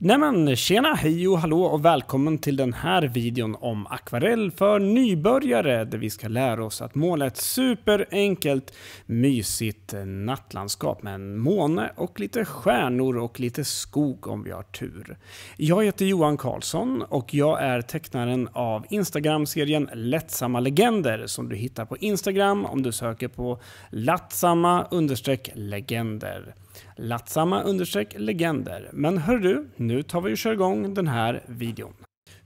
Nej men tjena, hej och hallå och välkommen till den här videon om akvarell för nybörjare där vi ska lära oss att måla ett superenkelt mysigt nattlandskap med en måne och lite stjärnor och lite skog om vi har tur. Jag heter Johan Karlsson och jag är tecknaren av Instagram-serien Lättsamma Legender som du hittar på Instagram om du söker på latsamma legender. Lattsamma understreck legender. Men hör du, nu tar vi och kör igång den här videon.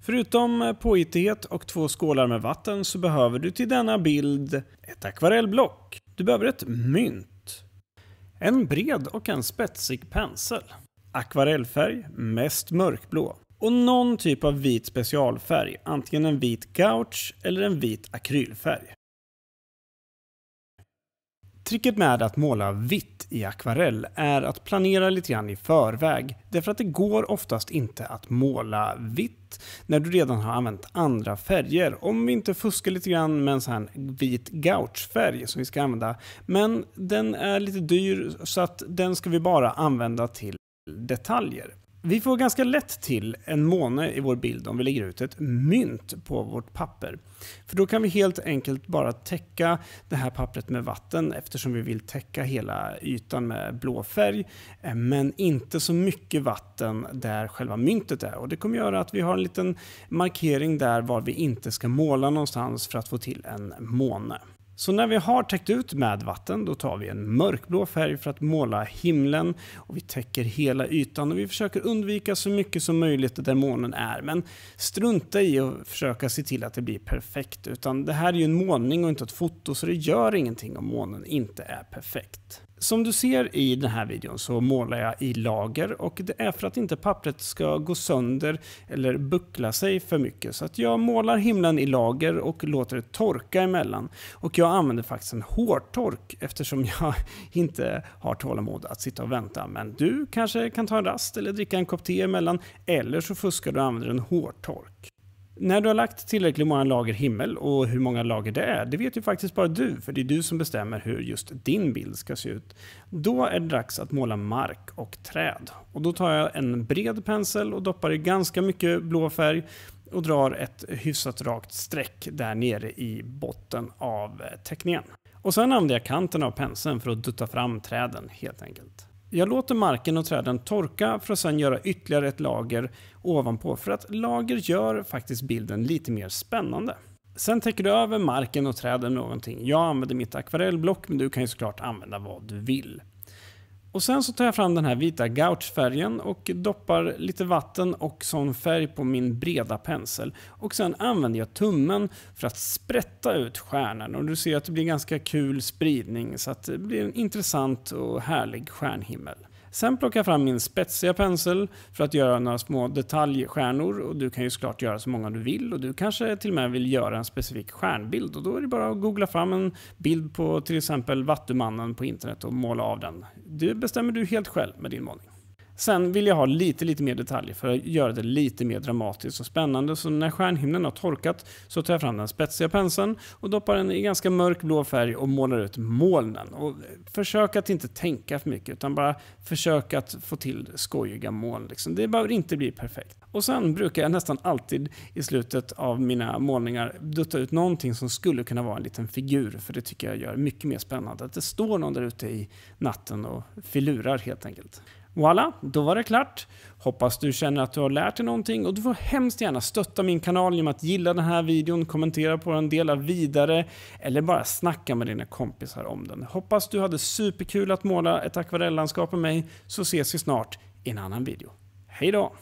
Förutom påhittighet och två skålar med vatten så behöver du till denna bild ett akvarellblock. Du behöver ett mynt. En bred och en spetsig pensel. Akvarellfärg, mest mörkblå. Och någon typ av vit specialfärg, antingen en vit gouache eller en vit akrylfärg. Tricket med att måla vitt i akvarell är att planera lite grann i förväg. Därför att det går oftast inte att måla vitt när du redan har använt andra färger. Om vi inte fuskar lite grann med en sån här vit gouachfärg som vi ska använda. Men den är lite dyr så att den ska vi bara använda till detaljer. Vi får ganska lätt till en måne i vår bild om vi lägger ut ett mynt på vårt papper. För då kan vi helt enkelt bara täcka det här pappret med vatten eftersom vi vill täcka hela ytan med blå färg. Eh, men inte så mycket vatten där själva myntet är. Och det kommer göra att vi har en liten markering där var vi inte ska måla någonstans för att få till en måne. Så när vi har täckt ut med vatten då tar vi en mörkblå färg för att måla himlen och vi täcker hela ytan och vi försöker undvika så mycket som möjligt där månen är. Men strunta i att försöka se till att det blir perfekt utan det här är ju en målning och inte ett foto så det gör ingenting om månen inte är perfekt. Som du ser i den här videon så målar jag i lager och det är för att inte pappret ska gå sönder eller buckla sig för mycket. Så att jag målar himlen i lager och låter det torka emellan. Och jag använder faktiskt en hårtork eftersom jag inte har tålamod att sitta och vänta. Men du kanske kan ta en rast eller dricka en kopp te emellan eller så fuskar du och använder en hårtork. När du har lagt tillräckligt många lager himmel och hur många lager det är, det vet ju faktiskt bara du, för det är du som bestämmer hur just din bild ska se ut. Då är det dags att måla mark och träd. Och då tar jag en bred pensel och doppar i ganska mycket blå färg och drar ett hyfsat rakt streck där nere i botten av eh, teckningen. Och sen använder jag kanten av penseln för att dutta fram träden helt enkelt. Jag låter marken och träden torka för att sen göra ytterligare ett lager ovanpå för att lager gör faktiskt bilden lite mer spännande. Sen täcker du över marken och träden med någonting. Jag använder mitt akvarellblock men du kan ju såklart använda vad du vill. Och sen så tar jag fram den här vita gouachfärgen och doppar lite vatten och sån färg på min breda pensel. Och sen använder jag tummen för att sprätta ut stjärnan och du ser att det blir ganska kul spridning så att det blir en intressant och härlig stjärnhimmel. Sen plockar jag fram min spetsiga pensel för att göra några små detaljstjärnor och du kan ju såklart göra så många du vill och du kanske till och med vill göra en specifik stjärnbild och då är det bara att googla fram en bild på till exempel Vattumannen på internet och måla av den. Det bestämmer du helt själv med din målning. Sen vill jag ha lite, lite mer detaljer för att göra det lite mer dramatiskt och spännande. Så när stjärnhimlen har torkat så tar jag fram den spetsiga penseln och doppar den i ganska mörk blå färg och målar ut molnen. Och försök att inte tänka för mycket utan bara försök att få till skojiga moln. Liksom. Det behöver inte bli perfekt. Och sen brukar jag nästan alltid i slutet av mina målningar dutta ut någonting som skulle kunna vara en liten figur. För det tycker jag gör mycket mer spännande. Att det står någon där ute i natten och filurar helt enkelt. Voila! då var det klart. Hoppas du känner att du har lärt dig någonting och du får hemskt gärna stötta min kanal genom att gilla den här videon, kommentera på den, dela vidare eller bara snacka med dina kompisar om den. Hoppas du hade superkul att måla ett akvarellandskap med mig så ses vi snart i en annan video. Hejdå!